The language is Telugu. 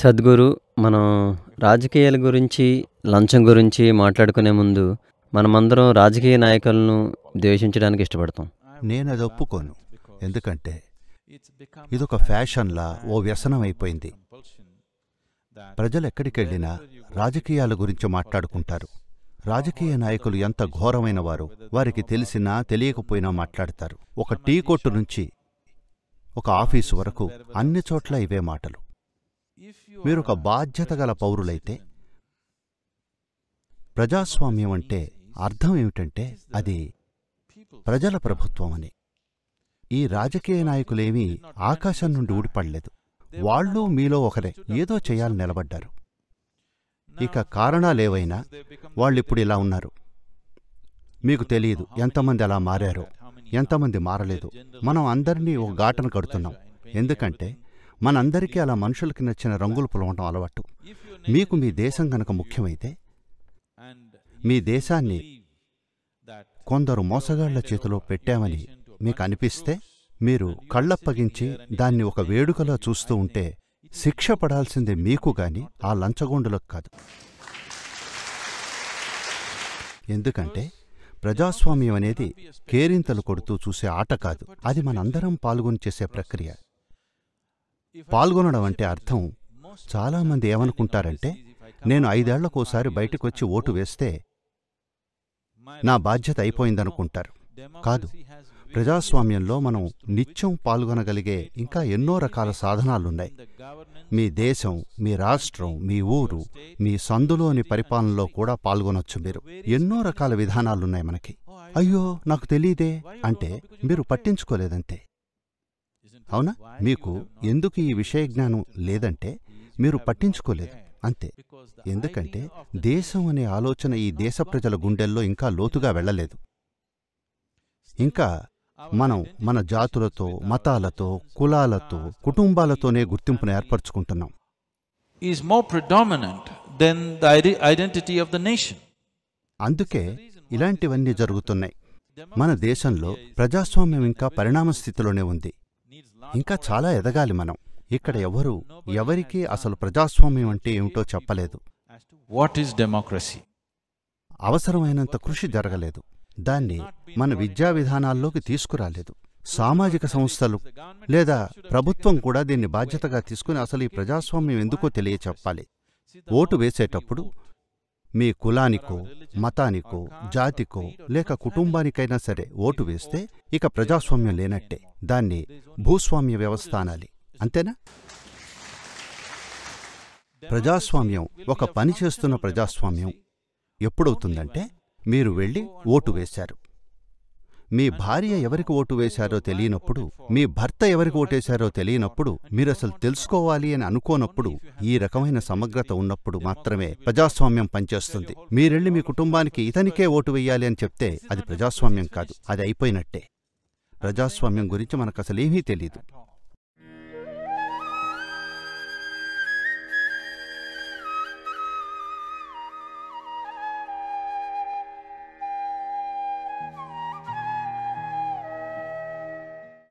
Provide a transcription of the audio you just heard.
సద్గురు మనం రాజకీయాల గురించి లంచం గురించి మాట్లాడుకునే ముందు మనమందరం రాజకీయ నాయకులను ద్వేషించడానికి ఇష్టపడతాం నేను అది ఒప్పుకోను ఎందుకంటే ఇదొక ఫ్యాషన్లా ఓ వ్యసనం అయిపోయింది ప్రజలు ఎక్కడికెళ్ళినా రాజకీయాల గురించి మాట్లాడుకుంటారు రాజకీయ నాయకులు ఎంత ఘోరమైన వారు వారికి తెలిసినా తెలియకపోయినా మాట్లాడతారు ఒక టీ కొట్టు నుంచి ఒక ఆఫీసు వరకు అన్ని చోట్ల ఇవే మాటలు మీరొక బాధ్యత గల పౌరులైతే ప్రజాస్వామ్యం అంటే అర్థం ఏమిటంటే అది ప్రజల ప్రభుత్వం అని ఈ రాజకీయ నాయకులేమీ ఆకాశం నుండి ఊడిపడలేదు వాళ్ళు మీలో ఒకరే ఏదో చేయాలని నిలబడ్డారు ఇక కారణాలేవైనా వాళ్ళిప్పుడు ఇలా ఉన్నారు మీకు తెలియదు ఎంతమంది అలా మారారో ఎంతమంది మారలేదు మనం అందరినీ ఒక ఘాటను కడుతున్నాం ఎందుకంటే మనందరికీ అలా మనుషులకి నచ్చిన రంగులు పులవటం అలవాటు మీకు మీ దేశం కనుక ముఖ్యమైతే మీ దేశాన్ని కొందరు మోసగాళ్ల చేతిలో పెట్టామని మీకు అనిపిస్తే మీరు కళ్ళప్పగించి దాన్ని ఒక వేడుకలా చూస్తూ ఉంటే శిక్ష పడాల్సిందే మీకు గాని ఆ లంచగొండులకు కాదు ఎందుకంటే ప్రజాస్వామ్యం అనేది కేరింతలు కొడుతూ చూసే ఆట కాదు అది మనందరం పాల్గొని చేసే ప్రక్రియ పాల్గొనడం అంటే అర్థం చాలామంది ఏమనుకుంటారంటే నేను ఐదేళ్లకోసారి బయటకొచ్చి ఓటు వేస్తే నా బాధ్యత అయిపోయిందనుకుంటారు కాదు ప్రజాస్వామ్యంలో మనం నిత్యం పాల్గొనగలిగే ఇంకా ఎన్నో రకాల సాధనాలున్నాయి మీ దేశం మీ రాష్ట్రం మీ ఊరు మీ సందులోని పరిపాలనలో కూడా పాల్గొనొచ్చు మీరు ఎన్నో రకాల విధానాలున్నాయి మనకి అయ్యో నాకు తెలియదే అంటే మీరు పట్టించుకోలేదంతే అవునా మీకు ఎందుకు ఈ విషయ జ్ఞానం లేదంటే మీరు పట్టించుకోలేదు అంతే ఎందుకంటే దేశం అనే ఆలోచన ఈ దేశ ప్రజల గుండెల్లో ఇంకా లోతుగా వెళ్ళలేదు ఇంకా మనం మన జాతులతో మతాలతో కులాలతో కుటుంబాలతోనే గుర్తింపును ఏర్పరచుకుంటున్నాం is more predominant than identity of the nation అందుకే ఇలాంటివన్నీ జరుగుతున్నాయి మన దేశంలో ప్రజాస్వామ్యం ఇంకా పరిణామ స్థితిలోనే ఉంది ఇంకా చాలా ఎదగాలి మనం ఇక్కడ ఎవరు ఎవరికి అసలు ప్రజాస్వామ్యం అంటే ఏమిటో చెప్పలేదు వాట్ ఈస్ డెమోక్రసీ అవసరమైనంత కృషి జరగలేదు దాన్ని మన విద్యా విధానాల్లోకి తీసుకురాలేదు సామాజిక సంస్థలు లేదా ప్రభుత్వం కూడా దీన్ని బాధ్యతగా తీసుకుని అసలు ఈ ప్రజాస్వామ్యం ఎందుకో తెలియచెప్పాలి ఓటు వేసేటప్పుడు మీ కులానికో మతానికో జాతికో లేక కుటుంబానికైనా సరే ఓటు వేస్తే ఇక ప్రజాస్వామ్యం లేనట్టే దాన్ని భూస్వామ్య వ్యవస్థ అనాలి అంతేనా ప్రజాస్వామ్యం ఒక పని చేస్తున్న ప్రజాస్వామ్యం ఎప్పుడవుతుందంటే మీరు వెళ్ళి ఓటు వేశారు మీ భార్య ఎవరికి ఓటు వేశారో తెలియనప్పుడు మీ భర్త ఎవరికి ఓటేశారో తెలియనప్పుడు మీరసలు తెలుసుకోవాలి అని అనుకోనప్పుడు ఈ రకమైన సమగ్రత ఉన్నప్పుడు మాత్రమే ప్రజాస్వామ్యం పనిచేస్తుంది మీరెళ్ళి మీ కుటుంబానికి ఇతనికే ఓటు వేయాలి అని చెప్తే అది ప్రజాస్వామ్యం కాదు అది అయిపోయినట్టే ప్రజాస్వామ్యం గురించి మనకు అసలేమీ తెలియదు